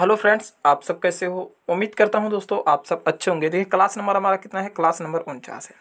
hello friends आप सब कैसे हो उम्मीद करता हूं दोस्तों आप सब अच्छे होंगे देखिए क्लास नंबर हमारा कितना है क्लास नंबर उनचास है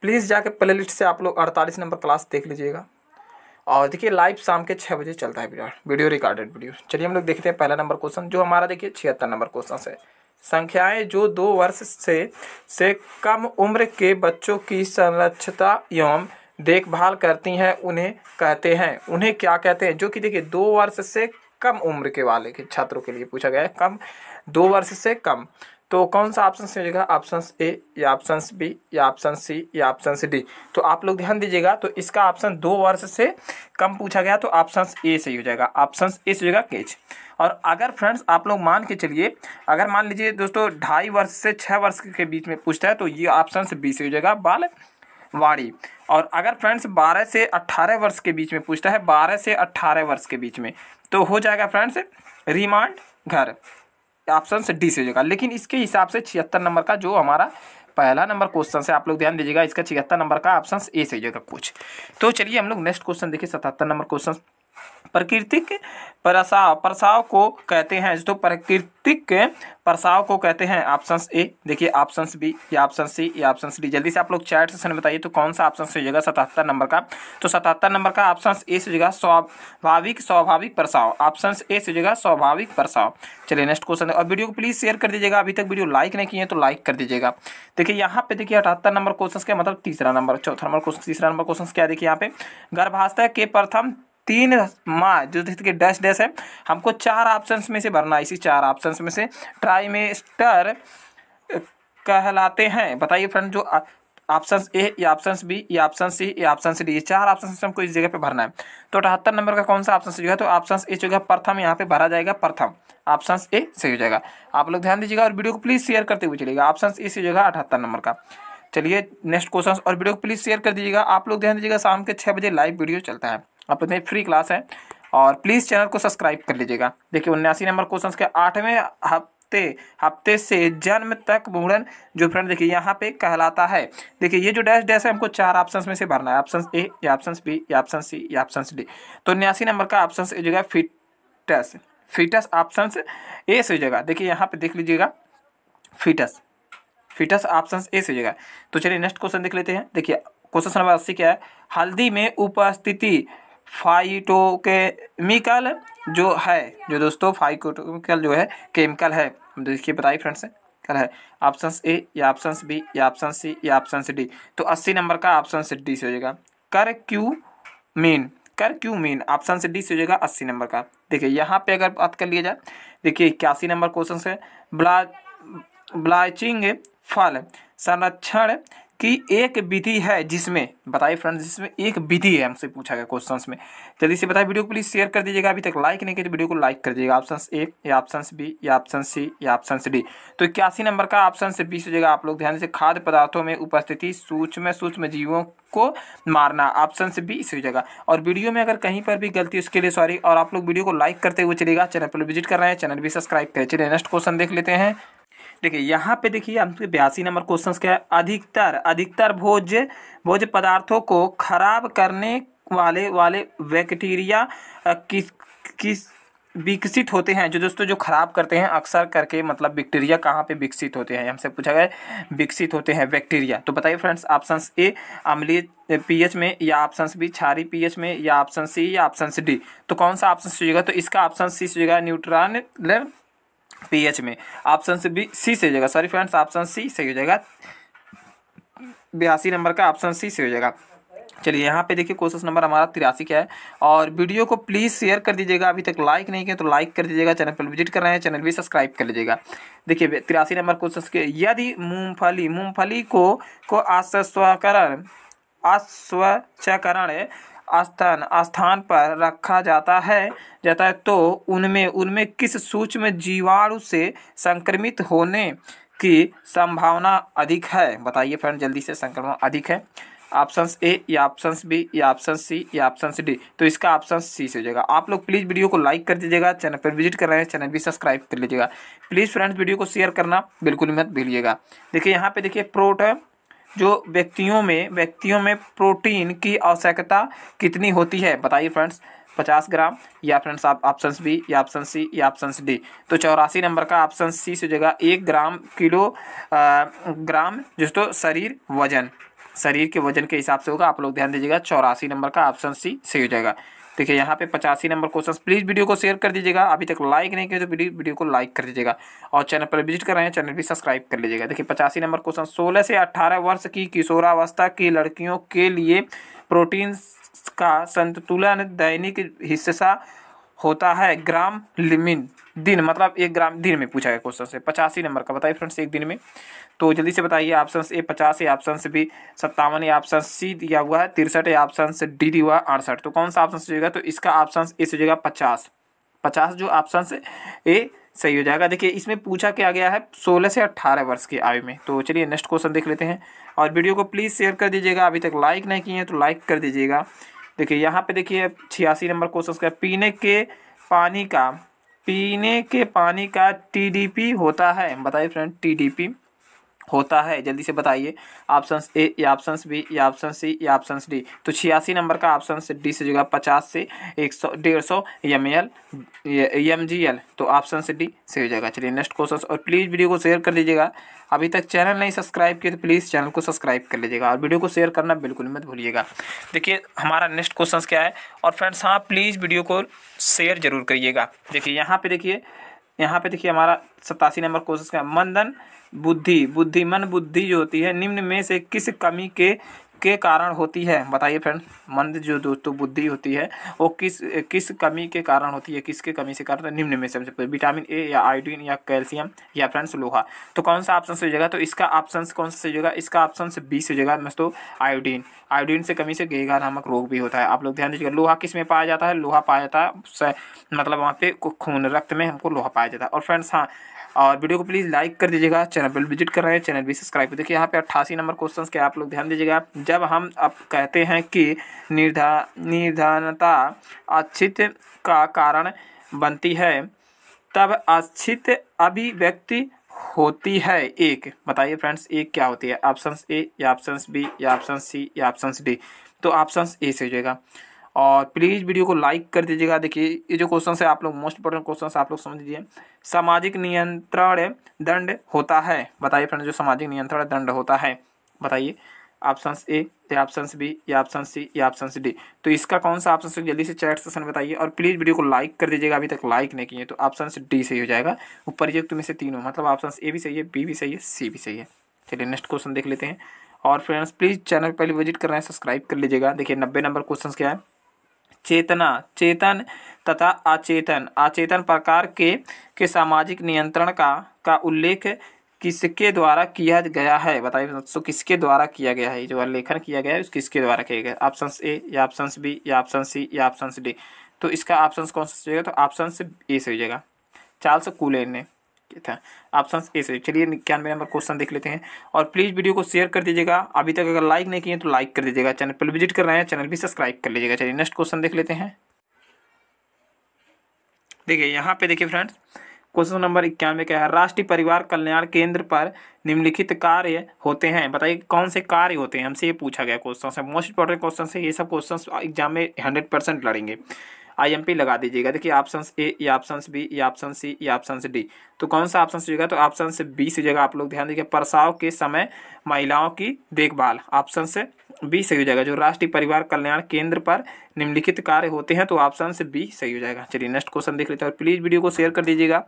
प्लीज़ जाके प्ले लिस्ट से आप लोग अड़तालीस नंबर क्लास देख लीजिएगा और देखिए लाइव शाम के छः बजे चलता है वीडियो रिकॉर्डेड वीडियो चलिए हम लोग देखते हैं पहला नंबर क्वेश्चन जो हमारा देखिए छिहत्तर नंबर क्वेश्चन है संख्याएँ जो दो वर्ष से से कम उम्र के बच्चों की संरक्षता एवं देखभाल करती हैं उन्हें कहते हैं उन्हें क्या कहते हैं जो कि देखिए दो वर्ष से कम उम्र के वाले के छात्रों के लिए पूछा गया है कम दो वर्ष से कम तो कौन सा ऑप्शन सही होगा ऑप्शन ए या ऑप्शन बी या ऑप्शन सी या ऑप्शन डी तो आप लोग ध्यान दीजिएगा तो इसका ऑप्शन दो वर्ष से कम पूछा गया तो ऑप्शन ए सही हो जाएगा ऑप्शन ए सही होगा केच और अगर फ्रेंड्स आप लोग मान के चलिए अगर मान लीजिए दोस्तों ढाई वर्ष से छः वर्ष के बीच में पूछता है तो ये ऑप्शन बी सही हो जाएगा बाल वाणी और अगर फ्रेंड्स 12 से 18 वर्ष के बीच में पूछता है 12 से 18 वर्ष के बीच में तो हो जाएगा फ्रेंड्स रिमांड घर ऑप्शन से डी से हो जाएगा लेकिन इसके हिसाब से छिहत्तर नंबर का जो हमारा पहला नंबर क्वेश्चन से आप लोग ध्यान दीजिएगा इसका छिहत्तर नंबर का ऑप्शन ए से हो जाएगा कुछ तो चलिए हम लोग नेक्स्ट क्वेश्चन देखिए सतहत्तर नंबर क्वेश्चन प्राकृतिक प्रसाव प्रसाव को कहते हैं तो प्राकृतिक प्रसाव को कहते हैं ऑप्शन ए देखिए ऑप्शन बी या ऑप्शन सी या ऑप्शन डी जल्दी से आप लोग चैट सेशन में बताइए तो कौन सा ऑप्शन हो जाएगा सतहत्तर नंबर का तो सतहत्तर नंबर का ऑप्शन ए से जगह स्वाभाविक स्वाभाविक प्रसाव ऑप्शन ए से जगह स्वाभाविक प्रसाव चलिए नेक्स्ट क्वेश्चन और वीडियो को प्लीज शेयर कर दीजिएगा अभी तक वीडियो लाइक नहीं किए तो लाइक कर दीजिएगा देखिए यहाँ पे देखिए अठहत्तर नंबर क्वेश्चन का मतलब तीसरा नंबर चौथा नंबर क्वेश्चन तीसरा नंबर क्वेश्चन क्या देखिए यहाँ पे गर्भाशय के प्रथम तीन माह जो जिसके डैश डैश है हमको चार ऑप्शन में से भरना है इसी चार ऑप्शन में से ट्राइमेस्टर कहलाते हैं बताइए फ्रेंड जो ऑप्शन ए या ऑप्शन बी या ऑप्शन सी या ऑप्शन डी ये चार ऑप्शन से हमको इस जगह पे भरना है तो अठहत्तर नंबर का कौन सा ऑप्शन सही होगा तो ऑप्शन ए जो है प्रथम यहाँ पे भरा जाएगा प्रथम ऑप्शन ए सही हो जाएगा आप लोग ध्यान दीजिएगा और वीडियो को प्लीज़ शेयर करते हुए चलेगा ऑप्शन ए सही हो अठहत्तर नंबर का चलिए नेक्स्ट क्वेश्चन और वीडियो को प्लीज़ शेयर कर दीजिएगा आप लोग ध्यान दीजिएगा शाम के छः बजे लाइव वीडियो चलता है आप फ्री क्लास है और प्लीज़ चैनल को सब्सक्राइब कर लीजिएगा देखिए उन्यासी नंबर क्वेश्चन के आठवें हफ्ते हफ्ते से जन्म तक मूड़न जो फ्रेंड देखिए यहाँ पे कहलाता है देखिए ये जो डैश डैश है हमको चार ऑप्शन में से भरना है ऑप्शन ए या ऑप्शन बी या ऑप्शन सी या ऑप्शन डी तो उन्यासी नंबर का ऑप्शन ए जगह फिटस फिटस ऑप्शन ए से जगह देखिए यहाँ पे देख लीजिएगा फिटस फिटस ऑप्शन ए से जगह तो चलिए नेक्स्ट क्वेश्चन देख लेते हैं देखिए क्वेश्चन नंबर अस्सी क्या है हल्दी में उपस्थिति फाइटोकेमिकल जो है जो दोस्तों फाइकोटोमिकल जो है केमिकल है देखिए बताइए फ्रेंड्स कल है ऑप्शन ए या ऑप्शन बी या ऑप्शन सी या ऑप्शन डी तो अस्सी नंबर का ऑप्शन डी से हो जाएगा कर क्यू मीन कर क्यू मीन ऑप्शन डी से हो जाएगा अस्सी नंबर का देखिए यहाँ पे अगर बात कर लिया जाए देखिए इक्यासी नंबर क्वेश्चन है ब्ला ब्लाचिंग फल संरक्षण कि एक विधि है जिसमें बताइए फ्रेंड्स जिसमें एक विधि है हमसे पूछा गया क्वेश्चंस में जल्दी से बताइए वीडियो को प्लीज़ शेयर कर दीजिएगा अभी तक लाइक नहीं किया तो वीडियो को लाइक कर दीजिएगा ऑप्शन ए या ऑप्शन बी या ऑप्शन सी या ऑप्शन डी तो इक्यासी नंबर का ऑप्शन से बीस हो जाएगा आप लोग ध्यान से खाद्य पदार्थों में उपस्थिति सूक्ष्म सूक्ष्म जीवों को मारना ऑप्शन से भी इसी जगह और वीडियो में अगर कहीं पर भी गलती उसके लिए सॉरी और आप लोग वीडियो को लाइक करते हुए चलेगा चैनल पर विजिट कर रहे हैं चैनल भी सब्सक्राइब करें चलिए नेक्स्ट क्वेश्चन देख लेते हैं देखिए यहाँ पे देखिए आपके तो बयासी नंबर क्वेश्चन क्या है अधिकतर अधिकतर भोज्य भोज्य पदार्थों को खराब करने वाले वाले बैक्टीरिया किस किस विकसित होते हैं जो दोस्तों जो खराब करते हैं अक्सर करके मतलब बैक्टीरिया कहाँ पे विकसित होते हैं हमसे पूछा गया विकसित होते हैं बैक्टीरिया तो बताइए फ्रेंड्स ऑप्शन ए अम्लीय पीएच में या ऑप्शन बी छारी पीएच में या ऑप्शन सी या ऑप्शन डी तो कौन सा ऑप्शन सोचेगा तो इसका ऑप्शन सी सोचेगा न्यूट्रॉन पीएच में ऑप्शन से बी सी से हो जाएगा सॉरी फ्रेंड्स ऑप्शन सी सही हो जाएगा बयासी नंबर का ऑप्शन सी सही हो जाएगा चलिए यहाँ पे देखिए क्वेश्चन नंबर हमारा तिरासी का है और वीडियो को प्लीज़ शेयर कर दीजिएगा अभी तक लाइक नहीं किया तो लाइक कर दीजिएगा चैनल पर विजिट कर रहे हैं चैनल भी सब्सक्राइब कर लीजिएगा देखिए तिरासी नंबर क्वेश्चन के यदि मूंगफली मूंगफली को को आश्वकरण आश्वचकरण स्थान स्थान पर रखा जाता है जाता है तो उनमें उनमें किस सूक्ष्म जीवाणु से संक्रमित होने की संभावना अधिक है बताइए फ्रेंड जल्दी से संक्रमण अधिक है ऑप्शन ए या ऑप्शन बी या ऑप्शन सी या ऑप्शन डी तो इसका ऑप्शन सी से हो जाएगा आप लोग प्लीज़ वीडियो को लाइक कर दीजिएगा चैनल पर विजिट कर रहे हैं चैनल भी सब्सक्राइब कर लीजिएगा प्लीज़ फ्रेंड्स वीडियो को शेयर करना बिल्कुल मत भूलिएगा देखिए यहाँ पे देखिए प्रोट जो व्यक्तियों में व्यक्तियों में प्रोटीन की आवश्यकता कितनी होती है बताइए फ्रेंड्स पचास ग्राम या फ्रेंड्स आप ऑप्शन बी या ऑप्शन सी या ऑप्शन डी तो चौरासी नंबर का ऑप्शन सी से जगह एक ग्राम किलो आ, ग्राम जिसको तो शरीर वजन शरीर के वजन के हिसाब से होगा आप लोग ध्यान दीजिएगा चौरासी नंबर का ऑप्शन सी सही हो जाएगा देखिए यहाँ पे पचासी नंबर क्वेश्चन प्लीज़ वीडियो को शेयर कर दीजिएगा अभी तक लाइक नहीं किया तो वीडियो को लाइक कर दीजिएगा और चैनल पर विजिट कर रहे हैं चैनल भी सब्सक्राइब कर लीजिएगा देखिए पचासी नंबर क्वेश्चन सोलह से अट्ठारह वर्ष की किशोरावस्था की लड़कियों के लिए प्रोटीन का संतुलन दैनिक हिस्सा होता है ग्राम लिमिन दिन मतलब एक ग्राम दिन में पूछा गया क्वेश्चन से पचासी नंबर का बताइए फ्रेंड्स एक दिन में तो जल्दी से बताइए ऑप्शन ए पचास या ऑप्शन बी सत्तावन या ऑप्शन सी दिया हुआ है तिरसठ या ऑप्शन डी दिया हुआ है अड़सठ तो कौन सा ऑप्शन से जाएगा तो इसका ऑप्शन ए से जाएगा पचास पचास जो ऑप्शन ए सही हो जाएगा देखिए इसमें पूछा क्या गया है सोलह से अट्ठारह वर्ष की आयु में तो चलिए नेक्स्ट क्वेश्चन देख लेते हैं और वीडियो को प्लीज़ शेयर कर दीजिएगा अभी तक लाइक नहीं किए हैं तो लाइक कर दीजिएगा देखिए यहाँ पे देखिए छियासी नंबर क्वेश्चन का पीने के पानी का पीने के पानी का टीडीपी होता है बताइए फ्रेंड टीडीपी होता है जल्दी से बताइए ऑप्शन ए या ऑप्शन बी या ऑप्शन सी या ऑप्शन डी तो छियासी नंबर का ऑप्शन डी से जुड़ा पचास से एक सौ डेढ़ सौ M L M G L तो ऑप्शन से डी से हो जाएगा चलिए नेक्स्ट क्वेश्चन और प्लीज़ वीडियो को शेयर कर लीजिएगा अभी तक चैनल नहीं सब्सक्राइब किए तो प्लीज़ चैनल को सब्सक्राइब कर लीजिएगा और वीडियो को शेयर करना बिल्कुल मत भूलिएगा देखिए हमारा नेक्स्ट क्वेश्चन क्या है और फ्रेंड्स हाँ प्लीज़ वीडियो को शेयर जरूर करिएगा देखिए यहाँ पर देखिए यहाँ पर देखिए हमारा सतासी नंबर क्वेश्चन का मंदन बुद्धि बुद्धि मन बुद्धि जो होती है निम्न में से किस कमी के के कारण होती है बताइए फ्रेंड मंद जो दोस्तों बुद्धि होती है वो किस किस कमी के कारण होती है किसके कमी से कारण निम्न में से विटामिन मतलब ए या आयोडीन या कैल्शियम या फ्रेंड्स लोहा तो कौन सा ऑप्शन से जगह तो इसका ऑप्शन कौन सा से जगह इसका ऑप्शन बी से जगह दोस्तों आयोडीन आयोडीन से कमी से गेगा नामक रोग भी होता है आप लोग ध्यान दीजिएगा लोहा किस में पाया जाता है लोहा पाया जाता है मतलब वहाँ पे खून रक्त में हमको लोहा पाया जाता है और फ्रेंड्स हाँ और वीडियो को प्लीज़ लाइक कर दीजिएगा चैनल पर विजिट कर रहे हैं चैनल भी सब्सक्राइब कर देखिए यहाँ पे अट्ठासी नंबर क्वेश्चन के आप लोग ध्यान दीजिएगा जब हम अब कहते हैं कि निर्धा निर्धनता अच्छित का कारण बनती है तब अच्छित अभिव्यक्ति होती है एक बताइए फ्रेंड्स एक क्या होती है ऑप्शन ए या ऑप्शन बी या ऑप्शन सी या ऑप्शन डी तो ऑप्शन ए से हो जाएगा और प्लीज़ वीडियो को लाइक कर दीजिएगा देखिए ये जो क्वेश्चन है आप लोग मोस्ट इंपॉर्टेंट क्वेश्चन आप लोग समझ लीजिए सामाजिक नियंत्रण दंड होता है बताइए फ्रेंड जो सामाजिक नियंत्रण दंड होता है बताइए ऑप्शन ए या ऑप्शन बी या ऑप्शन सी या ऑप्शन डी तो इसका कौन सा ऑप्शन जल्दी से चैट सेशन बताइए और प्लीज़ वीडियो को लाइक कर दीजिएगा अभी तक लाइक नहीं किए तो ऑप्शन डी सही हो जाएगा ऊपर ये तुम्हें से तीनों मतलब ऑप्शन ए भी सही है बी भी सही है सी भी सही है चलिए नेक्स्ट क्वेश्चन देख लेते हैं और फ्रेंड्स प्लीज़ चैनल पर पहले विजिट कर रहे हैं सब्सक्राइब कर लीजिएगा देखिए नब्बे नंबर क्वेश्चन क्या है चेतना चेतन तथा अचेतन अचेतन प्रकार के के सामाजिक नियंत्रण का का उल्लेख किसके द्वारा किया गया है बताइए दोस्तों किसके द्वारा किया गया है जो लेखन किया गया है किसके द्वारा किया गया ऑप्शन ए या ऑप्शन बी या ऑप्शन सी या ऑप्शन डी तो इसका ऑप्शन कौन सा तो ऑप्शन ए सही जाएगा चार्ल्स कूलेन ने था ऑप्शन ए से चलिए इक्यानवे नंबर क्वेश्चन देख लेते हैं और प्लीज़ वीडियो को शेयर कर दीजिएगा अभी तक अगर लाइक नहीं किए तो लाइक कर दीजिएगा चैनल पर विजिट कर रहे हैं चैनल भी सब्सक्राइब कर लीजिएगा चलिए नेक्स्ट क्वेश्चन देख लेते हैं देखिए यहाँ पे देखिए फ्रेंड्स क्वेश्चन नंबर इक्यानवे क्या है राष्ट्रीय परिवार कल्याण केंद्र पर निम्नलिखित कार्य होते हैं बताइए कौन से कार्य होते हैं हमसे ये पूछा गया क्वेश्चन मोस्ट इंपॉर्टेंट क्वेश्चन ये सब क्वेश्चन एग्जाम में हंड्रेड परसेंट लड़ेंगे आईएमपी लगा दीजिएगा देखिए ऑप्शन ए या ऑप्शन बी या ऑप्शन सी या ऑप्शन डी तो कौन सा ऑप्शन सीजिएगा तो ऑप्शन बी सीजिएगा आप लोग ध्यान दीजिए प्रसाव के समय महिलाओं की देखभाल ऑप्शन से बी सही हो जाएगा जो राष्ट्रीय परिवार कल्याण केंद्र पर निम्नलिखित कार्य होते हैं तो ऑप्शन से बी सही हो जाएगा चलिए नेक्स्ट क्वेश्चन देख लेते हैं और प्लीज़ वीडियो को शेयर कर दीजिएगा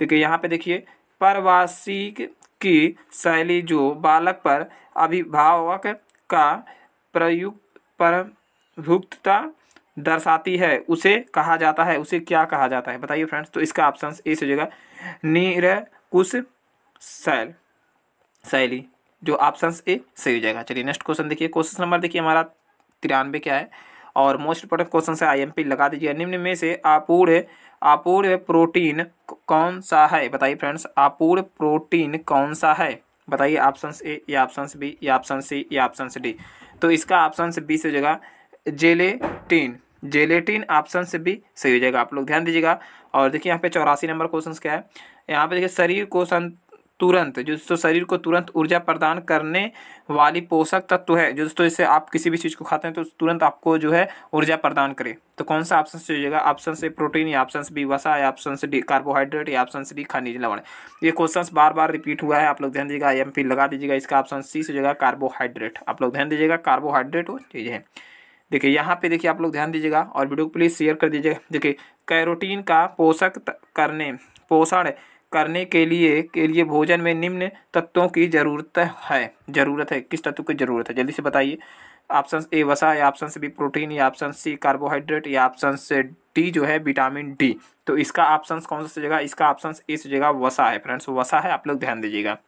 देखिए यहाँ पे देखिए प्रवासी की शैली जो बालक पर अभिभावक का प्रयुक्त पर भुक्तता दर्शाती है उसे कहा जाता है उसे क्या कहा जाता है बताइए फ्रेंड्स तो इसका ऑप्शन ए से हो जाएगा निरकुश शैल शैली जो ऑप्शन ए सही हो जाएगा चलिए नेक्स्ट क्वेश्चन देखिए क्वेश्चन नंबर देखिए हमारा तिरानवे क्या है और मोस्ट इंपॉर्टेंट क्वेश्चन से आईएमपी लगा दीजिए निम्न में से आपूर्ण आपूर्ण प्रोटीन कौन सा है बताइए फ्रेंड्स आपूर्ण प्रोटीन कौन सा है बताइए ऑप्शन ए या ऑप्शन बी या ऑप्शन सी या ऑप्शन डी तो इसका ऑप्शन बी से हो जाएगा जेलेटीन जेलेटिन ऑप्शन से भी सही हो जाएगा आप लोग ध्यान दीजिएगा और देखिए यहाँ पे चौरासी नंबर क्वेश्चन क्या है यहाँ पे देखिए शरीर को तुरंत जो दोस्तों शरीर को तुरंत ऊर्जा प्रदान करने वाली पोषक तत्व है जो दोस्तों इसे आप किसी भी चीज़ को खाते हैं तो तुरंत आपको जो है ऊर्जा प्रदान करे तो कौन सा ऑप्शन से जाएगा ऑप्शन से प्रोटीन या ऑप्शन से बी वसा या ऑप्शन से डी कार्बोहाइड्रेट या ऑप्शन से डी खनिज लवण ये क्वेश्चन बार बार रिपीट हुआ है आप लोग ध्यान दीजिएगा एम लगा दीजिएगा इसका ऑप्शन सी से जाएगा कार्बोहाइड्रेट आप लोग ध्यान दीजिएगा कार्बोहाइड्रेट वो चीज़ है देखिए यहाँ पे देखिए आप लोग ध्यान दीजिएगा और वीडियो को प्लीज़ शेयर कर दीजिएगा देखिए कैरोटीन का पोषक करने पोषण करने के लिए के लिए भोजन में निम्न तत्वों की ज़रूरत है ज़रूरत है किस तत्व की ज़रूरत है जल्दी से बताइए ऑप्शन ए वसा या ऑप्शन बी प्रोटीन या ऑप्शन सी कार्बोहाइड्रेट या ऑप्शन डी जो है विटामिन डी तो इसका ऑप्शन कौन सा जगह इसका ऑप्शन ए जगह वसा है फ्रेंड्स वसा है आप लोग ध्यान दीजिएगा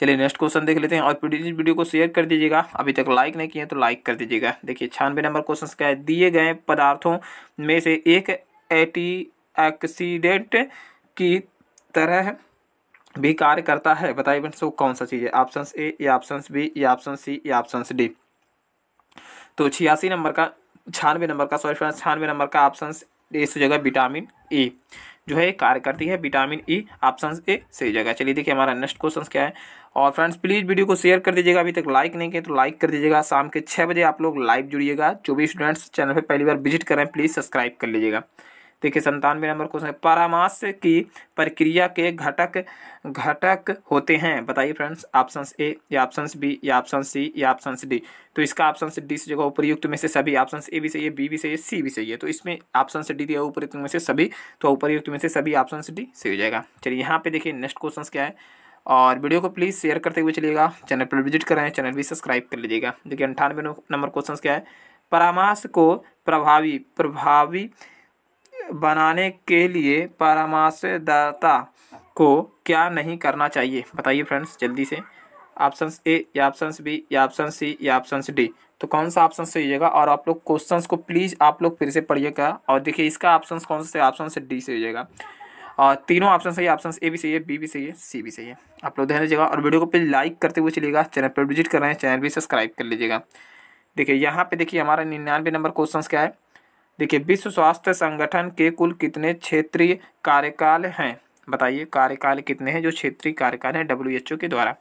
चलिए नेक्स्ट क्वेश्चन देख लेते हैं और प्लीज वीडियो को शेयर कर दीजिएगा अभी तक लाइक नहीं किए तो लाइक कर दीजिएगा देखिए छियानवे नंबर क्वेश्चन क्या है दिए गए पदार्थों में से एक एटी एक्सीडेंट की तरह भी कार्य करता है बताइए फ्रेंड्स तो कौन सा चीज़ है ऑप्शन ए या ऑप्शन बी या ऑप्शन सी या ऑप्शन डी तो छियासी नंबर का छियानवे नंबर का सॉरी फ्रेंड्स छियानवे नंबर का ऑप्शन ए सही जगह विटामिन ई e जो है कार्य करती है विटामिन ई ऑप्शन ए सही जगह चलिए देखिए हमारा नेक्स्ट क्वेश्चन क्या है और फ्रेंड्स प्लीज़ वीडियो को शेयर कर दीजिएगा अभी तक लाइक नहीं किया तो लाइक कर दीजिएगा शाम के छः बजे आप लोग लाइव जुड़िएगा जो भी स्टूडेंट्स चैनल पर पहली बार विजिट करें प्लीज़ सब्सक्राइब कर लीजिएगा देखिए संतानवे नंबर क्वेश्चन परामास की प्रक्रिया के घटक घटक होते हैं बताइए फ्रेंड्स ऑप्शन ए या ऑप्शन बी या ऑप्शन सी या ऑप्शन डी तो इसका ऑप्शन डी से जगह उपरयुक्त में से सभी ऑप्शन ए भी सही है बी भी सही है सी भी सही है तो इसमें ऑप्शन डी दिया उपरयुक्त में से सभी तो उपरयुक्त में से सभी ऑप्शन डी सही हो जाएगा चलिए यहाँ पे देखिए नेक्स्ट क्वेश्चन क्या है और वीडियो को प्लीज़ शेयर करते हुए चलिएगा चैनल पर विजिट करें चैनल भी सब्सक्राइब कर लीजिएगा देखिए अंठानवे नंबर क्वेश्चन क्या है परामर्श को प्रभावी प्रभावी बनाने के लिए परामर्शदाता को क्या नहीं करना चाहिए बताइए फ्रेंड्स जल्दी से ऑप्शन ए या ऑप्शन बी या ऑप्शन सी या ऑप्शन डी तो कौन सा ऑप्शन सहीजिएगा और आप लोग क्वेश्चंस को प्लीज़ आप लोग फिर से पढ़िएगा और देखिए इसका ऑप्शन कौन से ऑप्शन से डी से होइएगा और तीनों ऑप्शन सही ऑप्शन ए भी सही है बी भी सही है सी भी सही है आप लोग ध्यान दीजिएगा और वीडियो को प्लीज लाइक करते हुए चलिएगा चैनल पर विजिट कर रहे हैं चैनल भी सब्सक्राइब कर लीजिएगा देखिए यहाँ पे देखिए हमारा निन्यानवे नंबर क्वेश्चन क्या है देखिए विश्व स्वास्थ्य संगठन के कुल कितने क्षेत्रीय कार्यकाल हैं बताइए कार्यकाल कितने हैं जो क्षेत्रीय कार्यकाल हैं डब्ल्यू के द्वारा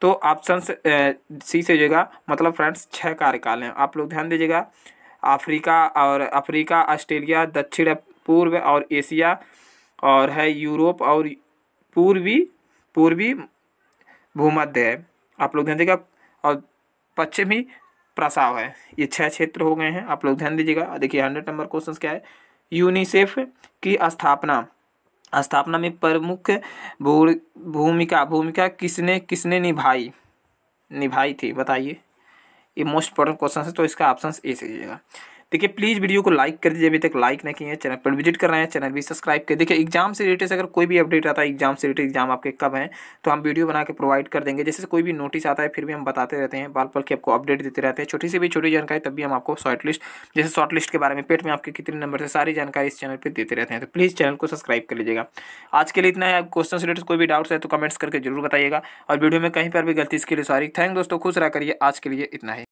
तो ऑप्शन सी से जगह मतलब फ्रेंड्स छः कार्यकाल हैं आप लोग ध्यान दीजिएगा अफ्रीका और अफ्रीका ऑस्ट्रेलिया दक्षिण पूर्व और एशिया और है यूरोप और पूर्वी पूर्वी भूमध्य है आप लोग ध्यान दीजिएगा और पश्चिमी प्रसाव है ये छह क्षेत्र हो गए हैं आप लोग ध्यान दीजिएगा देखिए हंड्रेड नंबर क्वेश्चन क्या है यूनिसेफ की स्थापना स्थापना में प्रमुख भूमिका भूमिका किसने किसने निभाई निभाई थी बताइए ये मोस्ट इंपॉर्टेंट क्वेश्चन है तो इसका ऑप्शन ए से दीजिएगा देखिए प्लीज़ वीडियो को लाइक कर दीजिए अभी तक लाइक नहीं किए चैनल पर विजिट कर रहे हैं चैनल भी सब्सक्राइब कर देखिए एग्जाम से रिलेटेड अगर कोई भी अपडेट आता है एग्जाम से रिलेटेड एग्जाम आपके कब हैं तो हम वीडियो बना के प्रोवाइड कर देंगे जैसे कोई भी नोटिस आता है फिर भी हम बताते रहते हैं बाल पल के आपको अपडेट देते रहते हैं छोटी से भी छोटी जानकारी तब भी हम आपको शॉर्ट लिस्ट जैसे शॉर्ट लिस्ट के बारे में पेट में आपके कितने नंबर से सारी जानकारी इस चैनल पर देते रहते हैं तो प्लीज़ चैनल को सब्सक्राइब कर लीजिएगा आज के लिए इतना है क्वेश्चन से रिलेटेड कोई भी डाउट्स है तो कमेंट्स करके जरूर बताइएगा और वीडियो में कहीं पर भी गलती इसके लिए सॉरी थैंक दोस्तों खुश रह करिए आज के लिए इतना ही